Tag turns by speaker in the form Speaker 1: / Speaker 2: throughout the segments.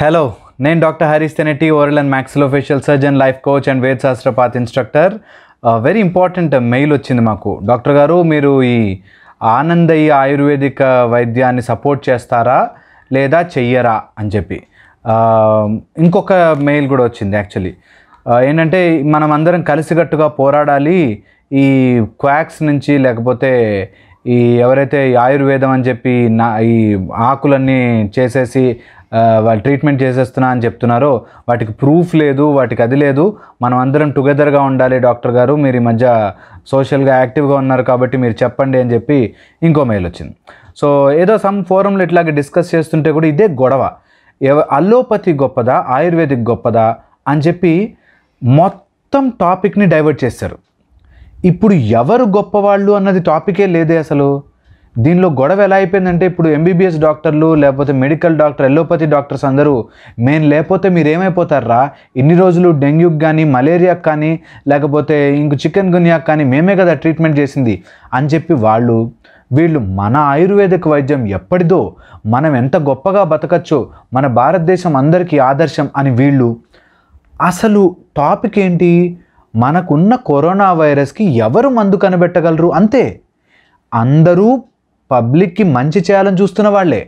Speaker 1: hello నేను doctor Harish Tenetti oral and maxillofacial surgeon life coach and Ved Shastrapath instructor very important mail వచ్చింది మాకు doctor గారు మీరు ఈ ఆనందయ్య ఆయుర్వేదిక వైద్యాన్ని సపోర్ట్ చేస్తారా లేదా చెయ్యరా అని చెప్పి uh, ఇంకొక మెయిల్ కూడా వచ్చింది యాక్చువల్లీ uh, ఏంటంటే మనం అందరం కలిసికట్టుగా పోరాడాలి ఈ క్వాక్స్ నుంచి లేకపోతే ఈ ఎవరైతే ఆయుర్వేదం అని చెప్పి నా ఈ ఆకులన్నీ చేసేసి వాళ్ళు ట్రీట్మెంట్ చేసేస్తున్నా అని చెప్తున్నారో వాటికి ప్రూఫ్ లేదు వాటికి అది లేదు మనం అందరం టుగెదర్గా ఉండాలి డాక్టర్ గారు మీరు ఈ మధ్య సోషల్గా యాక్టివ్గా ఉన్నారు కాబట్టి మీరు చెప్పండి అని చెప్పి ఇంకో మెయిల్ వచ్చింది సో ఏదో సమ్ ఫోరంలో ఇట్లాగే డిస్కస్ చేస్తుంటే కూడా ఇదే గొడవ అల్లోపతి గొప్పదా ఆయుర్వేదిక్ గొప్పదా అని చెప్పి మొత్తం టాపిక్ని డైవర్ట్ చేశారు ఇప్పుడు ఎవరు గొప్పవాళ్ళు అన్నది టాపికే లేదే అసలు దీనిలో గొడవ ఎలా అయిపోయిందంటే ఇప్పుడు ఎంబీబీఎస్ డాక్టర్లు లేకపోతే మెడికల్ డాక్టర్ ఎల్లోపతి డాక్టర్స్ అందరూ మేము లేకపోతే మీరు ఏమైపోతారా ఇన్ని రోజులు డెంగ్యూకి కానీ మలేరియాకి కానీ లేకపోతే ఇంక చికెన్ గున్యాకి కానీ మేమే కదా ట్రీట్మెంట్ చేసింది అని చెప్పి వాళ్ళు వీళ్ళు మన ఆయుర్వేదిక వైద్యం ఎప్పటిదో మనం ఎంత గొప్పగా బతకచ్చో మన భారతదేశం అందరికీ ఆదర్శం అని వీళ్ళు అసలు టాపిక్ ఏంటి మనకున్న కరోనా వైరస్కి ఎవరు మందు కనిపెట్టగలరు అంతే అందరూ పబ్లిక్కి మంచి చేయాలని చూస్తున్న వాళ్లే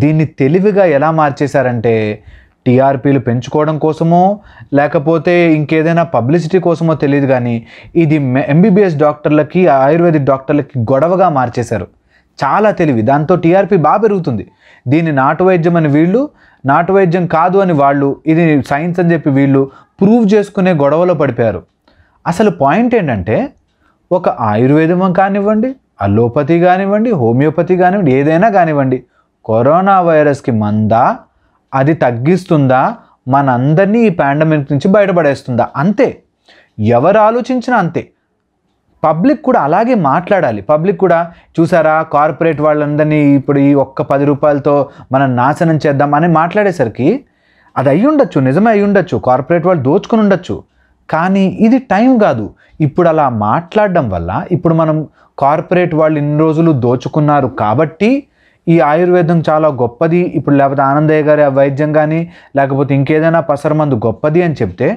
Speaker 1: దీన్ని తెలివిగా ఎలా మార్చేశారంటే టీఆర్పీలు పెంచుకోవడం కోసమో లేకపోతే ఇంకేదైనా పబ్లిసిటీ కోసమో తెలియదు కానీ ఇది ఎంబీబీఎస్ డాక్టర్లకి ఆయుర్వేదిక్ డాక్టర్లకి గొడవగా మార్చేశారు చాలా తెలివి దాంతో టీఆర్పీ బాగా పెరుగుతుంది దీన్ని నాటు వైద్యం అని వీళ్ళు నాటు వైద్యం కాదు అని వాళ్ళు ఇది సైన్స్ అని చెప్పి వీళ్ళు ప్రూవ్ చేసుకునే గొడవలో పడిపోయారు అసలు పాయింట్ ఏంటంటే ఒక ఆయుర్వేదం కానివ్వండి అలోపతి కానివ్వండి హోమియోపతి కానివ్వండి ఏదైనా కానివ్వండి కరోనా వైరస్కి మందా అది తగ్గిస్తుందా మనందరినీ ఈ పాండమిక్ నుంచి బయటపడేస్తుందా అంతే ఎవరు ఆలోచించినా అంతే పబ్లిక్ కూడా అలాగే మాట్లాడాలి పబ్లిక్ కూడా చూసారా కార్పొరేట్ వాళ్ళందరినీ ఇప్పుడు ఈ ఒక్క పది రూపాయలతో మనం నాశనం చేద్దాం అని మాట్లాడేసరికి అది అయ్యుండొచ్చు నిజమే అయ్యుండొచ్చు కార్పొరేట్ వాళ్ళు దోచుకుని ఉండొచ్చు కానీ ఇది టైం కాదు ఇప్పుడు అలా మాట్లాడడం వల్ల ఇప్పుడు మనం కార్పొరేట్ వాళ్ళు ఇన్ని రోజులు దోచుకున్నారు కాబట్టి ఈ ఆయుర్వేదం చాలా గొప్పది ఇప్పుడు లేకపోతే ఆనందయ్య గారి వైద్యం కానీ లేకపోతే ఇంకేదైనా పసరమందు గొప్పది అని చెప్తే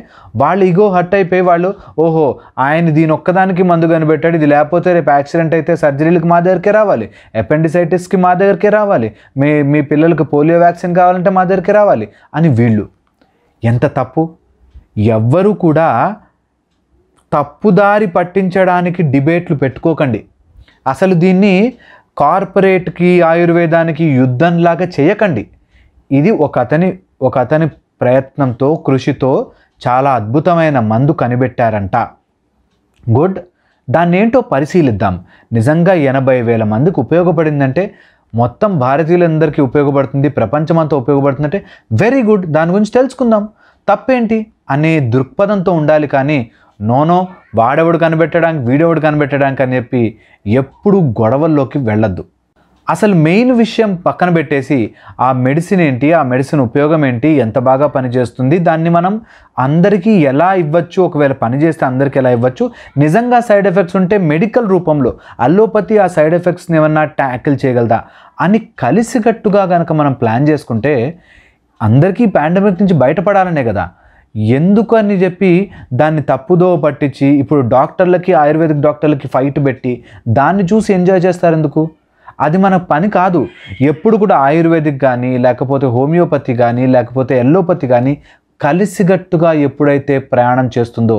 Speaker 1: వాళ్ళు ఇగో హట్ అయిపోయి వాళ్ళు ఓహో ఆయన దీని ఒక్కదానికి మందు కనిపెట్టాడు ఇది లేకపోతే రేపు యాక్సిడెంట్ అయితే సర్జరీలకు మా దగ్గరికే రావాలి అపెండిసైటిస్కి మా దగ్గరికే రావాలి మీ మీ పిల్లలకు పోలియో వ్యాక్సిన్ కావాలంటే మా దగ్గరికి రావాలి అని వీళ్ళు ఎంత తప్పు ఎవ్వరూ కూడా తప్పుదారి పట్టించడానికి డిబేట్లు పెట్టుకోకండి అసలు దీన్ని కార్పొరేట్కి ఆయుర్వేదానికి యుద్ధంలాగా చేయకండి ఇది ఒక అతని ఒక అతని ప్రయత్నంతో కృషితో చాలా అద్భుతమైన మందు కనిపెట్టారంట గుడ్ దాన్ని ఏంటో పరిశీలిద్దాం నిజంగా ఎనభై వేల మందికి ఉపయోగపడిందంటే మొత్తం భారతీయులందరికీ ఉపయోగపడుతుంది ప్రపంచమంతా ఉపయోగపడుతుందంటే వెరీ గుడ్ దాని గురించి తెలుసుకుందాం తప్పేంటి అనే దృక్పథంతో ఉండాలి కానీ నోనో వాడెవడు కనిపెట్టడానికి వీడెవడు కనిపెట్టడానికి అని చెప్పి ఎప్పుడు గొడవల్లోకి వెళ్ళద్దు అసలు మెయిన్ విషయం పక్కన పెట్టేసి ఆ మెడిసిన్ ఏంటి ఆ మెడిసిన్ ఉపయోగం ఏంటి ఎంత బాగా పనిచేస్తుంది దాన్ని మనం అందరికీ ఎలా ఇవ్వచ్చు ఒకవేళ పనిచేస్తే అందరికీ ఎలా ఇవ్వచ్చు నిజంగా సైడ్ ఎఫెక్ట్స్ ఉంటే మెడికల్ రూపంలో అల్లోపతి ఆ సైడ్ ఎఫెక్ట్స్ని ఏమన్నా ట్యాకిల్ చేయగలదా అని కలిసికట్టుగా కనుక మనం ప్లాన్ చేసుకుంటే అందరికీ పాండమిక్ నుంచి బయటపడాలనే కదా ఎందుకు అని చెప్పి దాన్ని తప్పుదో పట్టించి ఇప్పుడు డాక్టర్లకి ఆయుర్వేదిక్ డాక్టర్లకి ఫైట్ పెట్టి దాన్ని చూసి ఎంజాయ్ చేస్తారు ఎందుకు అది మన పని కాదు ఎప్పుడు కూడా ఆయుర్వేదిక్ కానీ లేకపోతే హోమియోపతి కానీ లేకపోతే ఎల్లోపతి కానీ కలిసిగట్టుగా ఎప్పుడైతే ప్రయాణం చేస్తుందో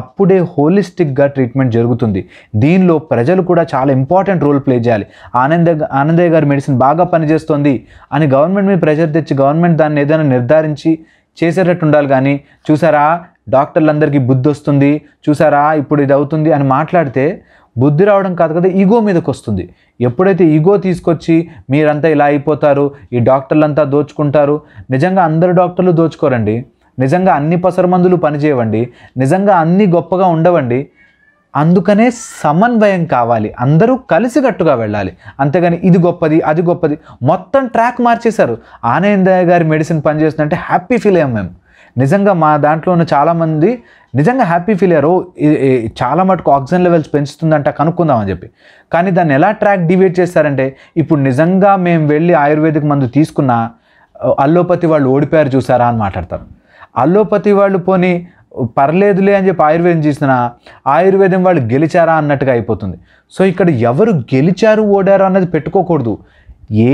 Speaker 1: అప్పుడే హోలిస్టిక్గా ట్రీట్మెంట్ జరుగుతుంది దీనిలో ప్రజలు కూడా చాలా ఇంపార్టెంట్ రోల్ ప్లే చేయాలి ఆనంద ఆనందయ్య గారి మెడిసిన్ బాగా పనిచేస్తుంది అని గవర్నమెంట్ మీద ప్రెషర్ తెచ్చి గవర్నమెంట్ దాన్ని ఏదైనా నిర్ధారించి చేసేటట్టు ఉండాలి కానీ చూసారా డాక్టర్లందరికీ బుద్ధి వస్తుంది చూసారా ఇప్పుడు ఇది అవుతుంది అని మాట్లాడితే బుద్ధి రావడం కాదు కదా ఈగో మీదకి వస్తుంది ఎప్పుడైతే ఈగో తీసుకొచ్చి మీరంతా ఇలా అయిపోతారు ఈ డాక్టర్లంతా దోచుకుంటారు నిజంగా అందరు డాక్టర్లు దోచుకోరండి నిజంగా అన్ని పసరమందులు పనిచేయవండి నిజంగా అన్నీ గొప్పగా ఉండవండి అందుకనే సమన్వయం కావాలి అందరూ కలిసికట్టుగా వెళ్ళాలి అంతేగాని ఇది గొప్పది అది గొప్పది మొత్తం ట్రాక్ మార్చేశారు ఆనయందయ్య గారి మెడిసిన్ పనిచేస్తుందంటే హ్యాపీ ఫీల్ అయ్యాం మేము నిజంగా మా దాంట్లో ఉన్న చాలామంది నిజంగా హ్యాపీ ఫీల్ అయ్యారు చాలా మటుకు ఆక్సిజన్ లెవెల్స్ పెంచుతుందంట కనుక్కుందామని చెప్పి కానీ దాన్ని ఎలా ట్రాక్ డివేట్ చేస్తారంటే ఇప్పుడు నిజంగా మేము వెళ్ళి ఆయుర్వేదిక్ మందు తీసుకున్న అల్లోపతి వాళ్ళు ఓడిపోయారు చూసారా అని మాట్లాడతారు అల్లోపతి వాళ్ళు పోనీ పర్లేదులే అని చెప్పి ఆయుర్వేదం చేసిన ఆయుర్వేదం వాళ్ళు గెలిచారా అన్నట్టుగా అయిపోతుంది సో ఇక్కడ ఎవరు గెలిచారు ఓడారు అన్నది పెట్టుకోకూడదు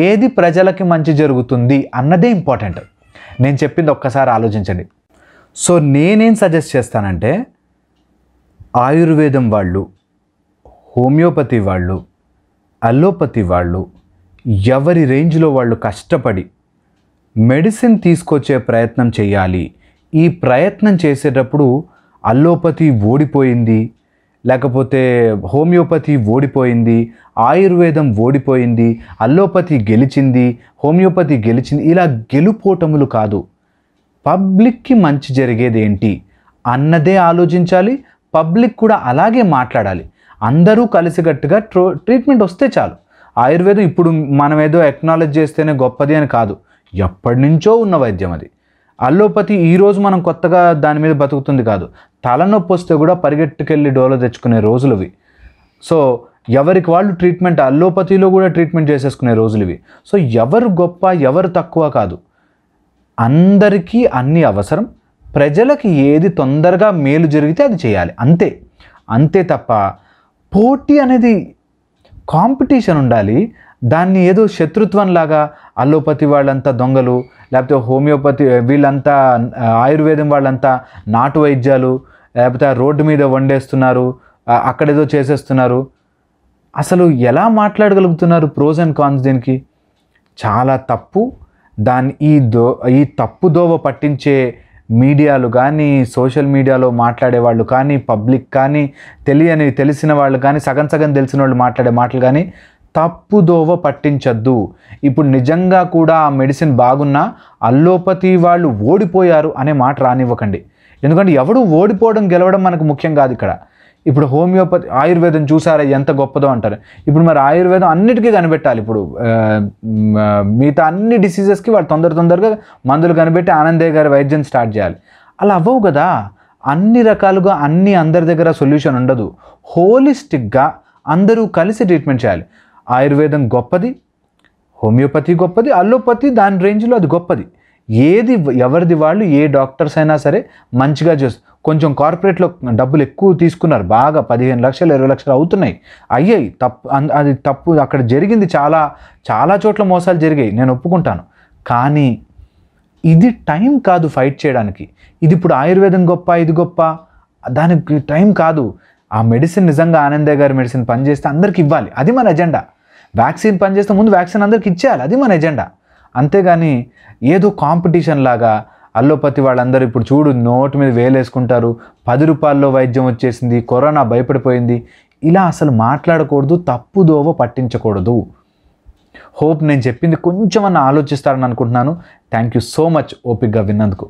Speaker 1: ఏది ప్రజలకి మంచి జరుగుతుంది అన్నదే ఇంపార్టెంట్ నేను చెప్పింది ఒక్కసారి ఆలోచించండి సో నేనేం సజెస్ట్ చేస్తానంటే ఆయుర్వేదం వాళ్ళు హోమియోపతి వాళ్ళు అల్లోపతి వాళ్ళు ఎవరి రేంజ్లో వాళ్ళు కష్టపడి మెడిసిన్ తీసుకొచ్చే ప్రయత్నం చేయాలి ఈ ప్రయత్నం చేసేటప్పుడు అల్లోపతి ఓడిపోయింది లేకపోతే హోమియోపతి ఓడిపోయింది ఆయుర్వేదం ఓడిపోయింది అల్లోపతి గెలిచింది హోమియోపతి గెలిచింది ఇలా గెలుపోటములు కాదు పబ్లిక్కి మంచి జరిగేది ఏంటి అన్నదే ఆలోచించాలి పబ్లిక్ కూడా అలాగే మాట్లాడాలి అందరూ కలిసికట్టుగా ట్రో ట్రీట్మెంట్ వస్తే చాలు ఆయుర్వేదం ఇప్పుడు మనం ఏదో ఎక్నాలజ్ చేస్తేనే గొప్పది అని కాదు ఎప్పటి నుంచో ఉన్న వైద్యం అది అల్లోపతి ఈరోజు మనం కొత్తగా దాని మీద బతుకుతుంది కాదు తలనొప్పి వస్తే కూడా పరిగెట్టుకెళ్ళి డోలో తెచ్చుకునే రోజులు ఇవి సో ఎవరికి వాళ్ళు ట్రీట్మెంట్ అల్లోపతిలో కూడా ట్రీట్మెంట్ చేసేసుకునే రోజులు ఇవి సో ఎవరు గొప్ప ఎవరు తక్కువ కాదు అందరికీ అన్ని అవసరం ప్రజలకి ఏది తొందరగా మేలు జరిగితే అది చేయాలి అంతే అంతే తప్ప పోటీ అనేది కాంపిటీషన్ ఉండాలి దాన్ని ఏదో శత్రుత్వంలాగా అల్లోపతి వాళ్ళంతా దొంగలు లేకపోతే హోమియోపతి వీళ్ళంతా ఆయుర్వేదం వాళ్ళంతా నాటు వైద్యాలు లేకపోతే రోడ్డు మీద వండేస్తున్నారు అక్కడేదో చేసేస్తున్నారు అసలు ఎలా మాట్లాడగలుగుతున్నారు ప్రోస్ అండ్ కాన్స్ దీనికి చాలా తప్పు దాని ఈ దో ఈ తప్పు దోవ పట్టించే మీడియాలు కానీ సోషల్ మీడియాలో మాట్లాడే వాళ్ళు కానీ పబ్లిక్ కానీ తెలియని తెలిసిన వాళ్ళు కానీ సగం సగం తెలిసిన వాళ్ళు మాట్లాడే మాటలు కానీ తప్పుదోవ పట్టించద్దు ఇప్పుడు నిజంగా కూడా ఆ మెడిసిన్ బాగున్నా అల్లోపతి వాళ్ళు ఓడిపోయారు అనే మాట రానివ్వకండి ఎందుకంటే ఎవడు ఓడిపోవడం గెలవడం మనకు ముఖ్యం కాదు ఇక్కడ ఇప్పుడు హోమియోపతి ఆయుర్వేదం చూసారా ఎంత గొప్పదో అంటారు ఇప్పుడు మరి ఆయుర్వేదం అన్నిటికీ కనిపెట్టాలి ఇప్పుడు మిగతా అన్ని డిసీజెస్కి వాళ్ళు తొందర తొందరగా మందులు కనిపెట్టి ఆనందే గారి వైద్యం స్టార్ట్ చేయాలి అలా అవ్వవు కదా అన్ని రకాలుగా అన్ని అందరి దగ్గర సొల్యూషన్ ఉండదు హోలిస్టిక్గా అందరూ కలిసి ట్రీట్మెంట్ చేయాలి ఆయుర్వేదం గొప్పది హోమియోపతి గొప్పది అల్లోపతి దాని రేంజ్లో అది గొప్పది ఏది ఎవరిది వాళ్ళు ఏ డాక్టర్స్ అయినా సరే మంచిగా చేస్తారు కొంచెం కార్పొరేట్లో డబ్బులు ఎక్కువ తీసుకున్నారు బాగా పదిహేను లక్షలు ఇరవై లక్షలు అవుతున్నాయి అయ్యాయి తప్పు అది తప్పు అక్కడ జరిగింది చాలా చాలా చోట్ల మోసాలు జరిగాయి నేను ఒప్పుకుంటాను కానీ ఇది టైం కాదు ఫైట్ చేయడానికి ఇది ఇప్పుడు ఆయుర్వేదం గొప్ప ఇది గొప్ప దానికి టైం కాదు ఆ మెడిసిన్ నిజంగా ఆనందయ్య గారి మెడిసిన్ పనిచేస్తే అందరికి ఇవ్వాలి అది మన ఎజెండా వ్యాక్సిన్ పనిచేస్తే ముందు వ్యాక్సిన్ అందరికి ఇచ్చేయాలి అది మన ఎజెండా అంతేగాని ఏదో కాంపిటీషన్ లాగా అల్లోపతి వాళ్ళందరూ ఇప్పుడు చూడు నోటు మీద వేలేసుకుంటారు పది రూపాయల్లో వైద్యం వచ్చేసింది కరోనా భయపడిపోయింది ఇలా అసలు మాట్లాడకూడదు తప్పుదోవ పట్టించకూడదు హోప్ నేను చెప్పింది కొంచెం అన్న ఆలోచిస్తారని అనుకుంటున్నాను థ్యాంక్ యూ సో మచ్ ఓపిక్గా విన్నందుకు